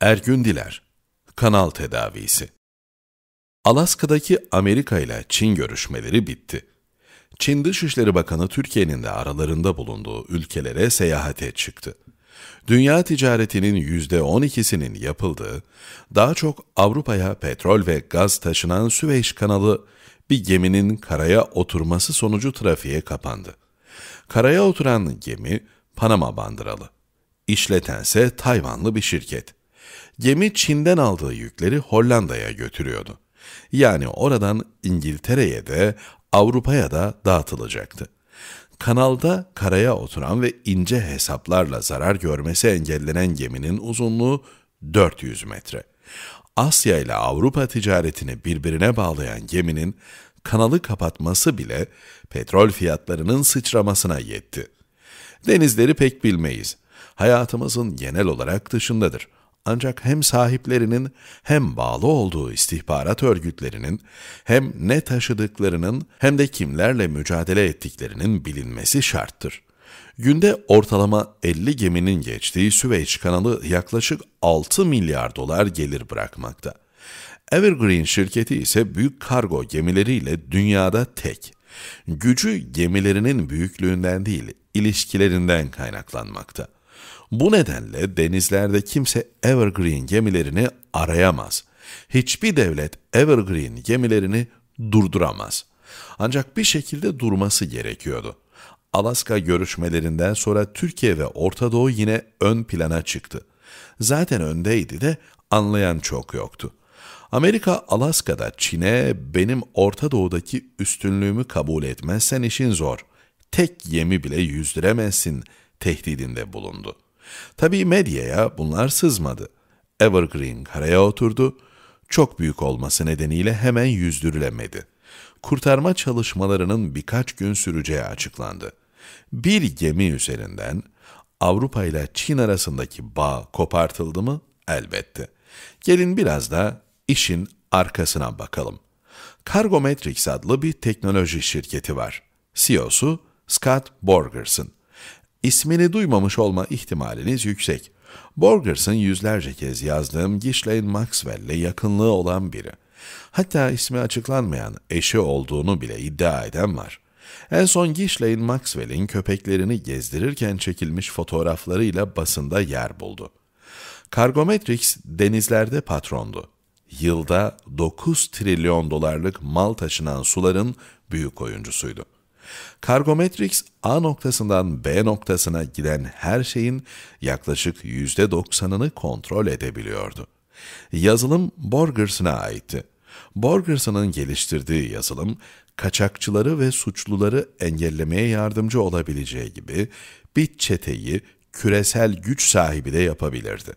Ergün Diler, Kanal Tedavisi Alaska'daki Amerika ile Çin görüşmeleri bitti. Çin Dışişleri Bakanı Türkiye'nin de aralarında bulunduğu ülkelere seyahate çıktı. Dünya ticaretinin %12'sinin yapıldığı, daha çok Avrupa'ya petrol ve gaz taşınan Süveyş kanalı bir geminin karaya oturması sonucu trafiğe kapandı. Karaya oturan gemi Panama bandıralı. İşletense Tayvanlı bir şirket. Gemi Çin'den aldığı yükleri Hollanda'ya götürüyordu. Yani oradan İngiltere'ye de Avrupa'ya da dağıtılacaktı. Kanalda karaya oturan ve ince hesaplarla zarar görmesi engellenen geminin uzunluğu 400 metre. Asya ile Avrupa ticaretini birbirine bağlayan geminin kanalı kapatması bile petrol fiyatlarının sıçramasına yetti. Denizleri pek bilmeyiz. Hayatımızın genel olarak dışındadır. Ancak hem sahiplerinin hem bağlı olduğu istihbarat örgütlerinin hem ne taşıdıklarının hem de kimlerle mücadele ettiklerinin bilinmesi şarttır. Günde ortalama 50 geminin geçtiği Süveyş kanalı yaklaşık 6 milyar dolar gelir bırakmakta. Evergreen şirketi ise büyük kargo gemileriyle dünyada tek. Gücü gemilerinin büyüklüğünden değil, ilişkilerinden kaynaklanmakta. Bu nedenle denizlerde kimse Evergreen gemilerini arayamaz. Hiçbir devlet Evergreen gemilerini durduramaz. Ancak bir şekilde durması gerekiyordu. Alaska görüşmelerinden sonra Türkiye ve Orta Doğu yine ön plana çıktı. Zaten öndeydi de anlayan çok yoktu. Amerika Alaska'da Çin'e benim Orta Doğu'daki üstünlüğümü kabul etmezsen işin zor. Tek yemi bile yüzdüremezsin tehdidinde bulundu. Tabii medyaya bunlar sızmadı. Evergreen karaya oturdu, çok büyük olması nedeniyle hemen yüzdürülemedi. Kurtarma çalışmalarının birkaç gün süreceği açıklandı. Bir gemi üzerinden Avrupa ile Çin arasındaki bağ kopartıldı mı? Elbette. Gelin biraz da işin arkasına bakalım. Cargometrics adlı bir teknoloji şirketi var. CEO'su Scott Borgerson. İsmini duymamış olma ihtimaliniz yüksek. Borgers'ın yüzlerce kez yazdığım Ghislaine Maxwell'le yakınlığı olan biri. Hatta ismi açıklanmayan eşi olduğunu bile iddia eden var. En son Ghislaine Maxwell'in köpeklerini gezdirirken çekilmiş fotoğraflarıyla basında yer buldu. Kargometrix denizlerde patrondu. Yılda 9 trilyon dolarlık mal taşınan suların büyük oyuncusuydu. Kargometrix A noktasından B noktasına giden her şeyin yaklaşık %90'ını kontrol edebiliyordu. Yazılım Borgerson'a aitti. Borgerson'ın geliştirdiği yazılım, kaçakçıları ve suçluları engellemeye yardımcı olabileceği gibi bir çeteyi küresel güç sahibi de yapabilirdi.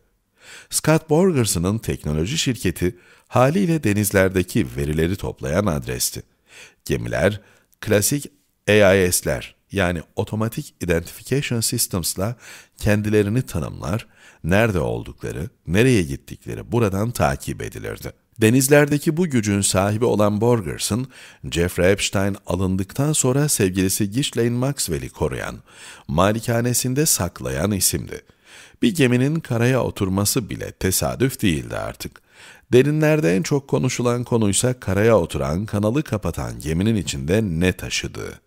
Scott Borgerson'ın teknoloji şirketi haliyle denizlerdeki verileri toplayan adresti. Gemiler, klasik AIS'ler yani Automatic Identification Systems'la kendilerini tanımlar, nerede oldukları, nereye gittikleri buradan takip edilirdi. Denizlerdeki bu gücün sahibi olan Borgerson, Jeffrey Epstein alındıktan sonra sevgilisi Ghislaine Maxwell'i koruyan, malikanesinde saklayan isimdi. Bir geminin karaya oturması bile tesadüf değildi artık. Derinlerde en çok konuşulan konuysa karaya oturan, kanalı kapatan geminin içinde ne taşıdığı.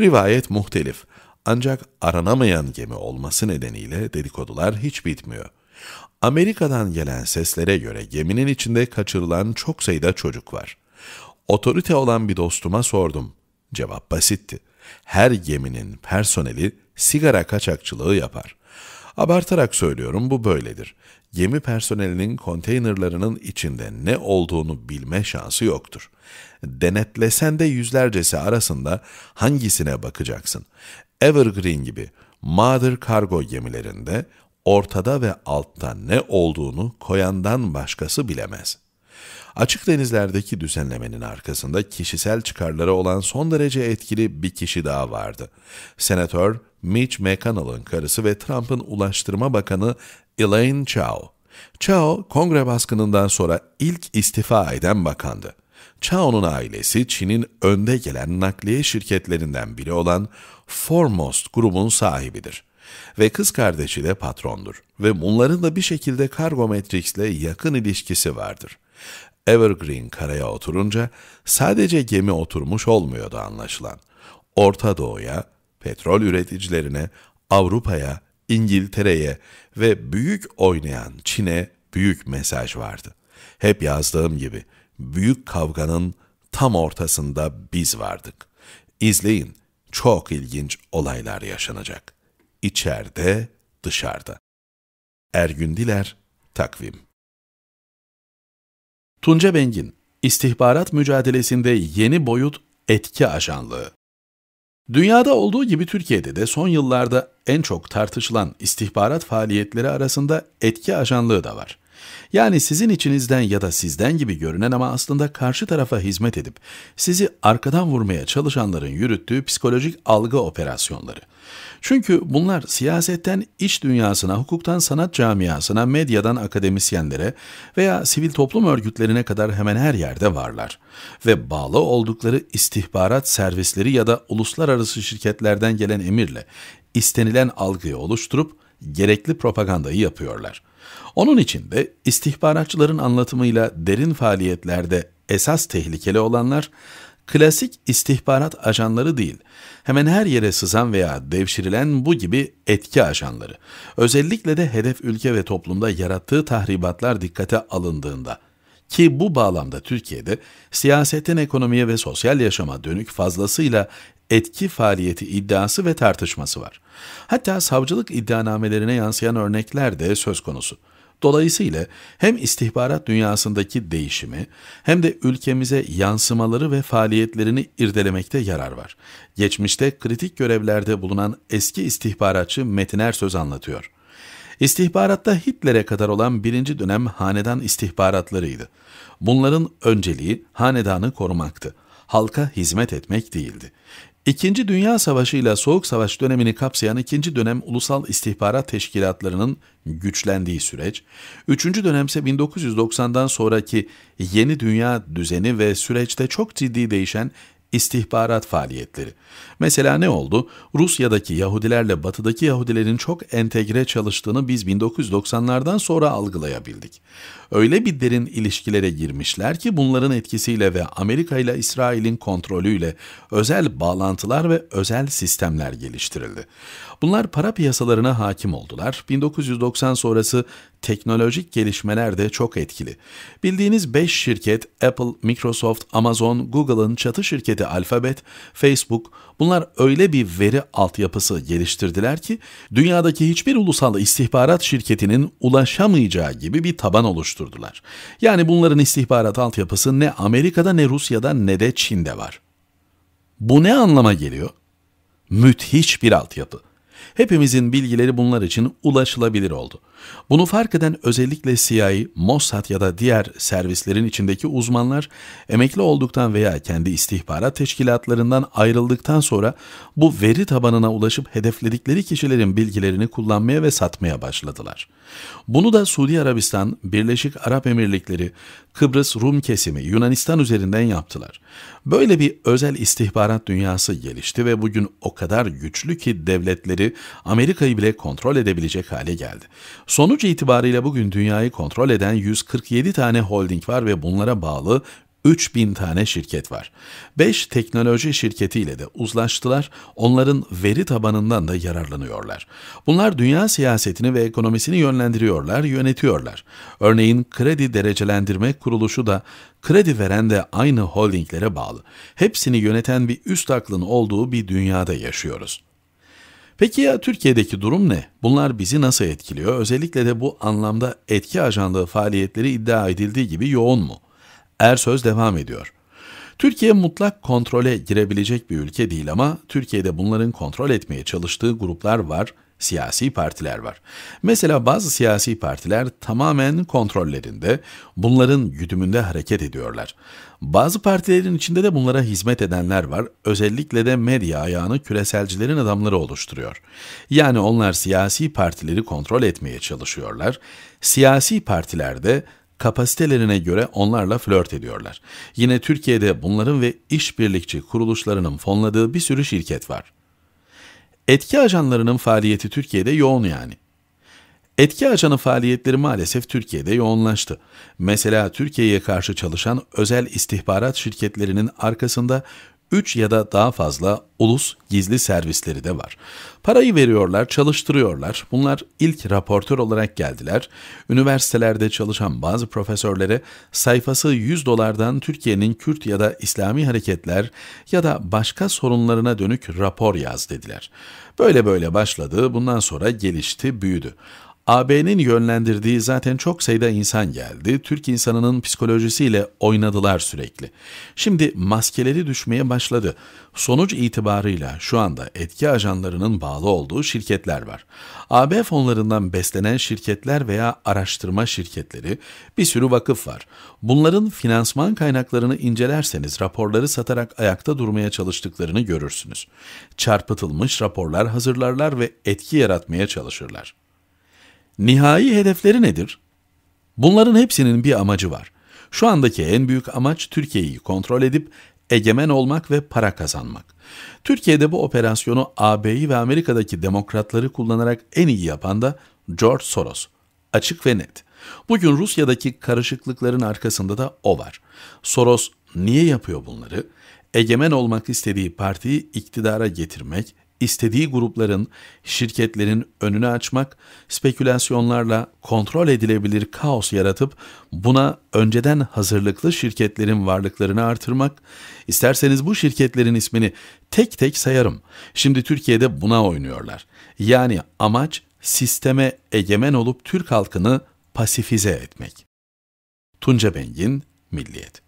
Rivayet muhtelif. Ancak aranamayan gemi olması nedeniyle dedikodular hiç bitmiyor. Amerika'dan gelen seslere göre geminin içinde kaçırılan çok sayıda çocuk var. Otorite olan bir dostuma sordum. Cevap basitti. Her geminin personeli sigara kaçakçılığı yapar. Abartarak söylüyorum bu böyledir. Gemi personelinin konteynerlarının içinde ne olduğunu bilme şansı yoktur. Denetlesen de yüzlercesi arasında hangisine bakacaksın? Evergreen gibi mağdur kargo gemilerinde ortada ve altta ne olduğunu koyandan başkası bilemez.'' Açık denizlerdeki düzenlemenin arkasında kişisel çıkarları olan son derece etkili bir kişi daha vardı. Senatör Mitch McConnell'ın karısı ve Trump'ın Ulaştırma Bakanı Elaine Chao. Chao, kongre baskınından sonra ilk istifa eden bakandı. Chao'nun ailesi Çin'in önde gelen nakliye şirketlerinden biri olan Foremost grubun sahibidir ve kız kardeşi de patrondur ve bunların da bir şekilde Kargo Matrix'le yakın ilişkisi vardır. Evergreen karaya oturunca sadece gemi oturmuş olmuyordu anlaşılan. Orta Doğu'ya, petrol üreticilerine, Avrupa'ya, İngiltere'ye ve büyük oynayan Çin'e büyük mesaj vardı. Hep yazdığım gibi büyük kavganın tam ortasında biz vardık. İzleyin, çok ilginç olaylar yaşanacak. İçeride, dışarıda. Ergün Diler, Takvim Tunca Bengin, istihbarat mücadelesinde yeni boyut etki ajanlığı. Dünyada olduğu gibi Türkiye'de de son yıllarda en çok tartışılan istihbarat faaliyetleri arasında etki ajanlığı da var. Yani sizin içinizden ya da sizden gibi görünen ama aslında karşı tarafa hizmet edip sizi arkadan vurmaya çalışanların yürüttüğü psikolojik algı operasyonları. Çünkü bunlar siyasetten iş dünyasına, hukuktan sanat camiasına, medyadan akademisyenlere veya sivil toplum örgütlerine kadar hemen her yerde varlar. Ve bağlı oldukları istihbarat servisleri ya da uluslararası şirketlerden gelen emirle istenilen algıyı oluşturup gerekli propagandayı yapıyorlar. Onun için de istihbaratçıların anlatımıyla derin faaliyetlerde esas tehlikeli olanlar klasik istihbarat ajanları değil, hemen her yere sızan veya devşirilen bu gibi etki ajanları. Özellikle de hedef ülke ve toplumda yarattığı tahribatlar dikkate alındığında ki bu bağlamda Türkiye'de siyasetin ekonomiye ve sosyal yaşama dönük fazlasıyla etki faaliyeti iddiası ve tartışması var. Hatta savcılık iddianamelerine yansıyan örnekler de söz konusu. Dolayısıyla hem istihbarat dünyasındaki değişimi hem de ülkemize yansımaları ve faaliyetlerini irdelemekte yarar var. Geçmişte kritik görevlerde bulunan eski istihbaratçı Metiner söz anlatıyor. İstihbaratta Hitler'e kadar olan birinci dönem hanedan istihbaratlarıydı. Bunların önceliği hanedanı korumaktı halka hizmet etmek değildi. İkinci Dünya Savaşı ile Soğuk Savaş dönemini kapsayan ikinci dönem ulusal istihbarat teşkilatlarının güçlendiği süreç, üçüncü dönemse 1990'dan sonraki yeni dünya düzeni ve süreçte çok ciddi değişen istihbarat faaliyetleri. Mesela ne oldu? Rusya'daki Yahudilerle batıdaki Yahudilerin çok entegre çalıştığını biz 1990'lardan sonra algılayabildik. Öyle bir derin ilişkilere girmişler ki bunların etkisiyle ve Amerika ile İsrail'in kontrolüyle özel bağlantılar ve özel sistemler geliştirildi. Bunlar para piyasalarına hakim oldular. 1990 sonrası teknolojik gelişmeler de çok etkili. Bildiğiniz 5 şirket Apple, Microsoft, Amazon, Google'ın çatı şirketi Alphabet, Facebook bunlar öyle bir veri altyapısı geliştirdiler ki dünyadaki hiçbir ulusal istihbarat şirketinin ulaşamayacağı gibi bir taban oluşturdular. Yani bunların istihbarat altyapısı ne Amerika'da ne Rusya'da ne de Çin'de var. Bu ne anlama geliyor? Müthiş bir altyapı. Hepimizin bilgileri bunlar için ulaşılabilir oldu. Bunu fark eden özellikle CIA, Mossad ya da diğer servislerin içindeki uzmanlar emekli olduktan veya kendi istihbarat teşkilatlarından ayrıldıktan sonra bu veri tabanına ulaşıp hedefledikleri kişilerin bilgilerini kullanmaya ve satmaya başladılar. Bunu da Suudi Arabistan, Birleşik Arap Emirlikleri, Kıbrıs Rum kesimi, Yunanistan üzerinden yaptılar. Böyle bir özel istihbarat dünyası gelişti ve bugün o kadar güçlü ki devletleri Amerika'yı bile kontrol edebilecek hale geldi. Sonuç itibariyle bugün dünyayı kontrol eden 147 tane holding var ve bunlara bağlı 3000 tane şirket var. 5 teknoloji şirketiyle de uzlaştılar, onların veri tabanından da yararlanıyorlar. Bunlar dünya siyasetini ve ekonomisini yönlendiriyorlar, yönetiyorlar. Örneğin kredi derecelendirme kuruluşu da kredi veren de aynı holdinglere bağlı. Hepsini yöneten bir üst aklın olduğu bir dünyada yaşıyoruz. Peki ya Türkiye'deki durum ne? Bunlar bizi nasıl etkiliyor? Özellikle de bu anlamda etki ajandığı faaliyetleri iddia edildiği gibi yoğun mu? Ersöz devam ediyor. Türkiye mutlak kontrole girebilecek bir ülke değil ama Türkiye'de bunların kontrol etmeye çalıştığı gruplar var siyasi partiler var. Mesela bazı siyasi partiler tamamen kontrollerinde, bunların güdümünde hareket ediyorlar. Bazı partilerin içinde de bunlara hizmet edenler var. Özellikle de medya ayağını küreselcilerin adamları oluşturuyor. Yani onlar siyasi partileri kontrol etmeye çalışıyorlar. Siyasi partilerde kapasitelerine göre onlarla flört ediyorlar. Yine Türkiye'de bunların ve işbirlikçi kuruluşlarının fonladığı bir sürü şirket var. Etki ajanlarının faaliyeti Türkiye'de yoğun yani. Etki ajanı faaliyetleri maalesef Türkiye'de yoğunlaştı. Mesela Türkiye'ye karşı çalışan özel istihbarat şirketlerinin arkasında 3 ya da daha fazla ulus gizli servisleri de var. Parayı veriyorlar, çalıştırıyorlar. Bunlar ilk raportör olarak geldiler. Üniversitelerde çalışan bazı profesörlere sayfası 100 dolardan Türkiye'nin Kürt ya da İslami hareketler ya da başka sorunlarına dönük rapor yaz dediler. Böyle böyle başladı, bundan sonra gelişti, büyüdü. AB'nin yönlendirdiği zaten çok sayıda insan geldi. Türk insanının psikolojisiyle oynadılar sürekli. Şimdi maskeleri düşmeye başladı. Sonuç itibarıyla şu anda etki ajanlarının bağlı olduğu şirketler var. AB fonlarından beslenen şirketler veya araştırma şirketleri, bir sürü vakıf var. Bunların finansman kaynaklarını incelerseniz raporları satarak ayakta durmaya çalıştıklarını görürsünüz. Çarpıtılmış raporlar hazırlarlar ve etki yaratmaya çalışırlar. Nihai hedefleri nedir? Bunların hepsinin bir amacı var. Şu andaki en büyük amaç Türkiye'yi kontrol edip egemen olmak ve para kazanmak. Türkiye'de bu operasyonu AB'yi ve Amerika'daki demokratları kullanarak en iyi yapan da George Soros. Açık ve net. Bugün Rusya'daki karışıklıkların arkasında da o var. Soros niye yapıyor bunları? Egemen olmak istediği partiyi iktidara getirmek, istediği grupların, şirketlerin önünü açmak, spekülasyonlarla kontrol edilebilir kaos yaratıp buna önceden hazırlıklı şirketlerin varlıklarını artırmak, İsterseniz bu şirketlerin ismini tek tek sayarım. Şimdi Türkiye'de buna oynuyorlar. Yani amaç sisteme egemen olup Türk halkını pasifize etmek. Tunca Bengin, Milliyet